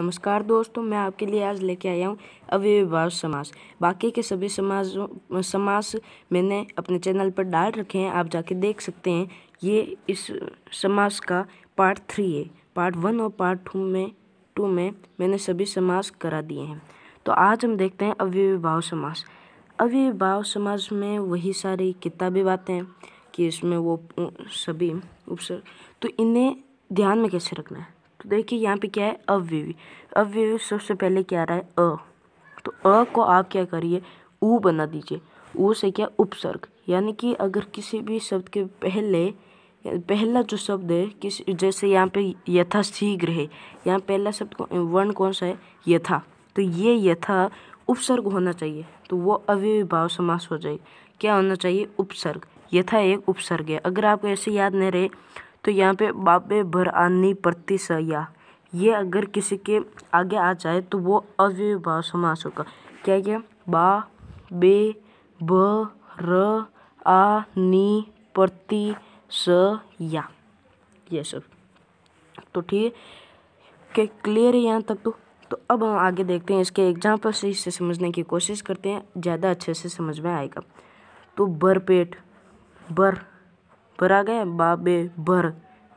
नमस्कार दोस्तों मैं आपके लिए आज लेके आया हूँ अव्यवाह समास बाकी के सभी समाजों समास मैंने अपने चैनल पर डाल रखे हैं आप जाके देख सकते हैं ये इस समास का पार्ट थ्री है पार्ट वन और पार्ट टू में टू में मैंने सभी समास करा दिए हैं तो आज हम देखते हैं अव्यवाह समास अव्यवाह समास में वही सारी किताबी बातें हैं कि इसमें वो सभी उपसर तो इन्हें ध्यान में कैसे रखना है तो देखिए यहाँ पे क्या है अव्यवी अव्यवी सबसे पहले क्या आ रहा है अ तो अ को आप क्या करिए ऊ बना दीजिए ऊ से क्या उपसर्ग यानी कि अगर किसी भी शब्द के पहले पहला जो शब्द है किस जैसे यहाँ पे यथा शीघ्र है यहाँ पहला शब्द वर्ण कौन सा है यथा तो ये यथा उपसर्ग होना चाहिए तो वो भाव समास हो जाए क्या होना चाहिए उपसर्ग यथा एक उपसर्ग है अगर आपको ऐसे याद नहीं रहे तो यहाँ पे बाबे पड़ती सया ये अगर किसी के आगे आ जाए तो वो अव्यवाह समास होगा क्या क्या बा बे ब र आ नी प्रति स या ये सब तो ठीक है क्या क्लियर है यहाँ तक तो तो अब हम आगे देखते हैं इसके एग्जाम्पल से इससे समझने की कोशिश करते हैं ज़्यादा अच्छे से समझ में आएगा तो पेट बर पर आ गया बाबे भर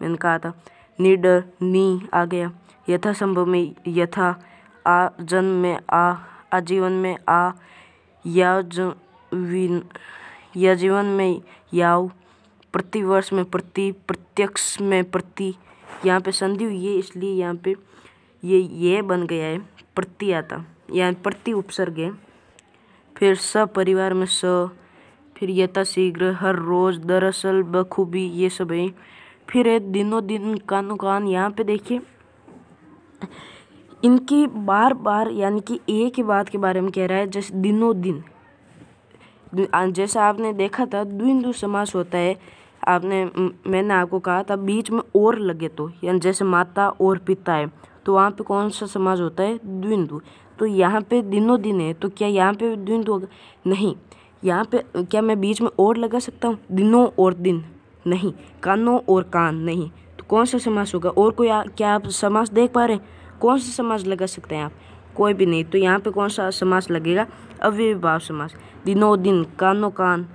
मैंने कहा था निडर नी आ गया यथासंभव में यथा आ जन्म में आ आजीवन में आ या विन या जीवन में याव प्रतिवर्ष में प्रति प्रत्यक्ष में प्रति यहाँ पे संधि हुई है इसलिए यहाँ पे ये ये बन गया है प्रति आता यहाँ प्रति उपसर्ग है फिर सपरिवार में स फिर यथाशीघ्र हर रोज़ दरअसल बखूबी ये सब है फिर है दिनों दिन कानो कान यहाँ पे देखिए इनकी बार बार यानी कि एक ही बात के बारे में कह रहा है जैसे दिनों दिन अं, जैसा आपने देखा था द्विंदु समास होता है आपने मैंने आपको कहा था बीच में और लगे तो यानी जैसे माता और पिता है तो वहाँ पे कौन सा समाज होता है द्विंदु तो यहाँ पे दिनों दिन है तो क्या यहाँ पे द्विंदु होगा नहीं यहाँ पे क्या मैं बीच में और लगा सकता हूँ दिनों और दिन नहीं कानों और कान नहीं तो कौन सा समास होगा और कोई आ, क्या आप समास देख पा रहे हैं कौन सा समास लगा सकते हैं आप कोई भी नहीं तो यहाँ पे कौन सा समास लगेगा अव्यभाव समास दिनों दिन कानों कान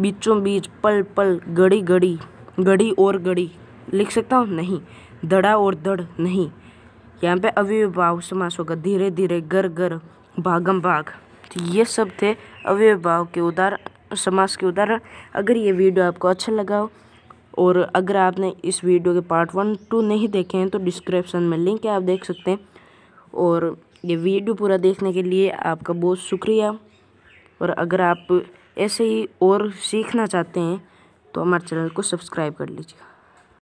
बीचों बीच पल पल घड़ी घड़ी घड़ी और घड़ी लिख सकता हूँ नहीं धड़ा और धड़ नहीं यहाँ पे अव्यभाव समास होगा धीरे धीरे घर घर भागम भाग तो ये सब थे भाव के उदाहरण समास के उदाहरण अगर ये वीडियो आपको अच्छा लगा हो और अगर आपने इस वीडियो के पार्ट वन टू नहीं देखे हैं तो डिस्क्रिप्शन में लिंक है आप देख सकते हैं और ये वीडियो पूरा देखने के लिए आपका बहुत शुक्रिया और अगर आप ऐसे ही और सीखना चाहते हैं तो हमारे चैनल को सब्सक्राइब कर लीजिए